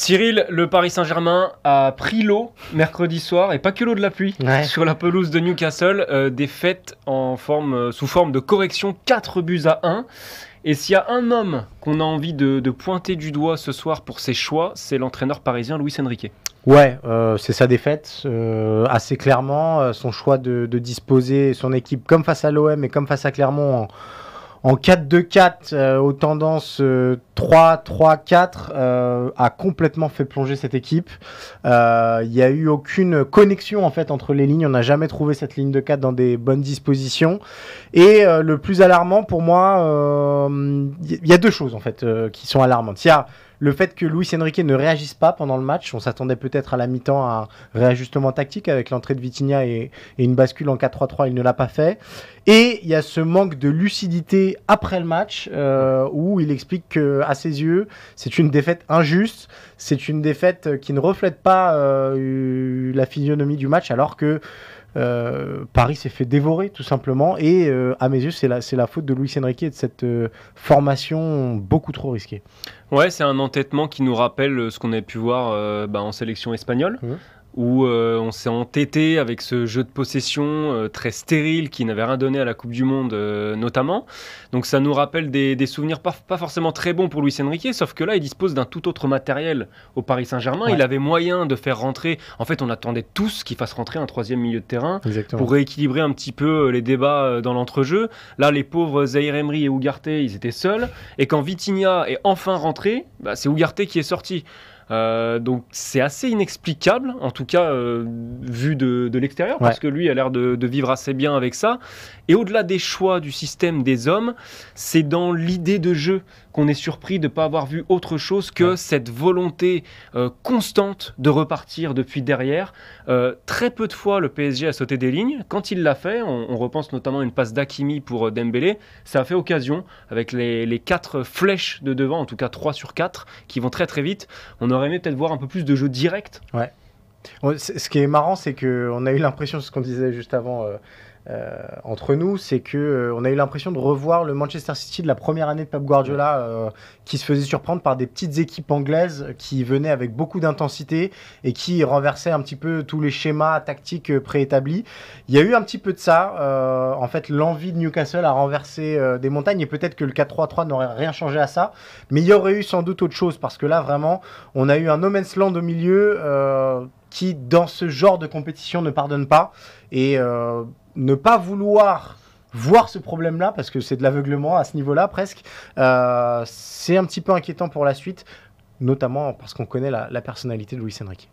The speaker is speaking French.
Cyril, le Paris Saint-Germain a pris l'eau mercredi soir, et pas que l'eau de la pluie, sur la pelouse de Newcastle. Euh, défaite en forme, euh, sous forme de correction 4 buts à 1. Et s'il y a un homme qu'on a envie de, pointer du doigt ce soir pour ses choix, c'est l'entraîneur parisien louis Enrique. Ouais, euh, c'est sa défaite. assez clairement, son choix de, disposer son équipe comme face à l'OM et comme face à Clermont en en 4-2-4 euh, aux tendances 3-3-4 euh, euh, a complètement fait plonger cette équipe. Il n'y a eu aucune connexion en fait entre les lignes. On n'a jamais trouvé cette ligne de 4 dans des bonnes dispositions. Et le plus alarmant pour moi, il y a deux choses en fait qui sont alarmantes. Il le fait que Luis Enrique ne réagisse pas pendant le match, on s'attendait peut-être à la mi-temps à un réajustement tactique avec l'entrée de Vitinha et, une bascule en 4-3-3, il ne l'a pas fait. Et il y a ce manque de lucidité après le match euh, où il explique que à ses yeux, c'est une défaite injuste, c'est une défaite qui ne reflète pas euh, la physionomie du match alors que euh, Paris s'est fait dévorer tout simplement et euh, à mes yeux c'est la, faute de Luis Enrique et de cette euh, formation beaucoup trop risquée. Ouais c'est un entêtement qui nous rappelle ce qu'on avait pu voir bah, en sélection espagnole. Mmh où euh, on s'est entêté avec ce jeu de possession euh, très stérile qui n'avait rien donné à la Coupe du Monde euh, notamment. Donc ça nous rappelle des, souvenirs pas, forcément très bons pour Luis Enrique, sauf que là il dispose d'un tout autre matériel au Paris Saint-Germain. Il avait moyen de faire rentrer, en fait on attendait tous qu'il fasse rentrer un troisième milieu de terrain pour rééquilibrer un petit peu les débats dans l'entrejeu. Là les pauvres Zaire Emery et Ougarté ils étaient seuls, et quand Vitinha est enfin rentré, bah, c'est Ougarté qui est sorti. Euh, donc c'est assez inexplicable, en tout cas euh, vu de, l'extérieur, parce que lui a l'air de, vivre assez bien avec ça. Et au-delà des choix du système des hommes, c'est dans l'idée de jeu. On est surpris de ne pas avoir vu autre chose que cette volonté euh, constante de repartir depuis derrière. Euh, très peu de fois, le PSG a sauté des lignes. Quand il l'a fait, on, repense notamment à une passe d'Akimi pour euh, Dembélé, ça a fait occasion avec les, quatre flèches de devant, en tout cas trois sur quatre, qui vont très très vite. On aurait aimé peut-être voir un peu plus de jeu direct. Ouais. Ce qui est marrant, c'est qu'on a eu l'impression, ce qu'on disait juste avant, euh, entre nous, c'est que euh, on a eu l'impression de revoir le Manchester City de la première année de Pep Guardiola, euh, qui se faisait surprendre par des petites équipes anglaises qui venaient avec beaucoup d'intensité et qui renversaient un petit peu tous les schémas tactiques préétablis. Il y a eu un petit peu de ça. en fait, l'envie de Newcastle à renverser des montagnes et peut-être que le 4-3-3 n'aurait rien changé à ça, mais il y aurait eu sans doute autre chose parce que là vraiment, on a eu un no man's land au milieu qui, dans ce genre de compétition, ne pardonne pas et ne pas vouloir voir ce problème-là, parce que c'est de l'aveuglement à ce niveau-là presque, euh, c'est un petit peu inquiétant pour la suite, notamment parce qu'on connaît la, personnalité de louis Enrique.